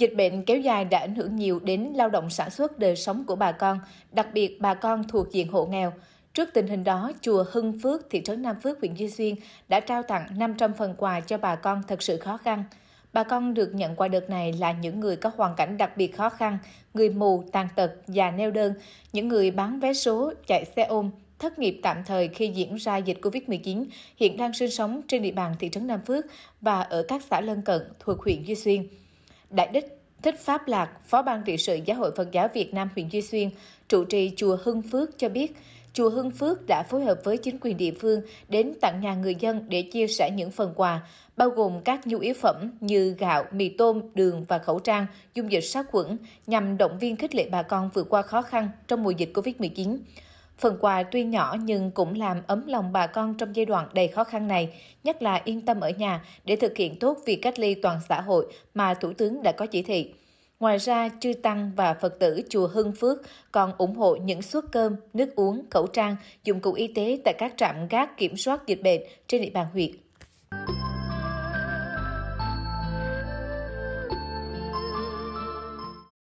Dịch bệnh kéo dài đã ảnh hưởng nhiều đến lao động sản xuất đời sống của bà con, đặc biệt bà con thuộc diện hộ nghèo. Trước tình hình đó, chùa Hưng Phước, thị trấn Nam Phước, huyện Duy Xuyên đã trao tặng 500 phần quà cho bà con thật sự khó khăn. Bà con được nhận quà đợt này là những người có hoàn cảnh đặc biệt khó khăn, người mù, tàn tật, già neo đơn, những người bán vé số, chạy xe ôm, thất nghiệp tạm thời khi diễn ra dịch Covid-19, hiện đang sinh sống trên địa bàn thị trấn Nam Phước và ở các xã lân cận thuộc huyện Duy Xuyên. Đại đức Thích Pháp Lạc, Phó ban trị sự Giáo hội Phật giáo Việt Nam huyện Duy Xuyên, trụ trì chùa Hưng Phước cho biết, chùa Hưng Phước đã phối hợp với chính quyền địa phương đến tặng nhà người dân để chia sẻ những phần quà, bao gồm các nhu yếu phẩm như gạo, mì tôm, đường và khẩu trang, dung dịch sát khuẩn, nhằm động viên khích lệ bà con vượt qua khó khăn trong mùa dịch COVID-19. Phần quà tuy nhỏ nhưng cũng làm ấm lòng bà con trong giai đoạn đầy khó khăn này, nhất là yên tâm ở nhà để thực hiện tốt việc cách ly toàn xã hội mà Thủ tướng đã có chỉ thị. Ngoài ra, Chư Tăng và Phật tử Chùa Hưng Phước còn ủng hộ những suất cơm, nước uống, khẩu trang, dụng cụ y tế tại các trạm gác kiểm soát dịch bệnh trên địa bàn huyện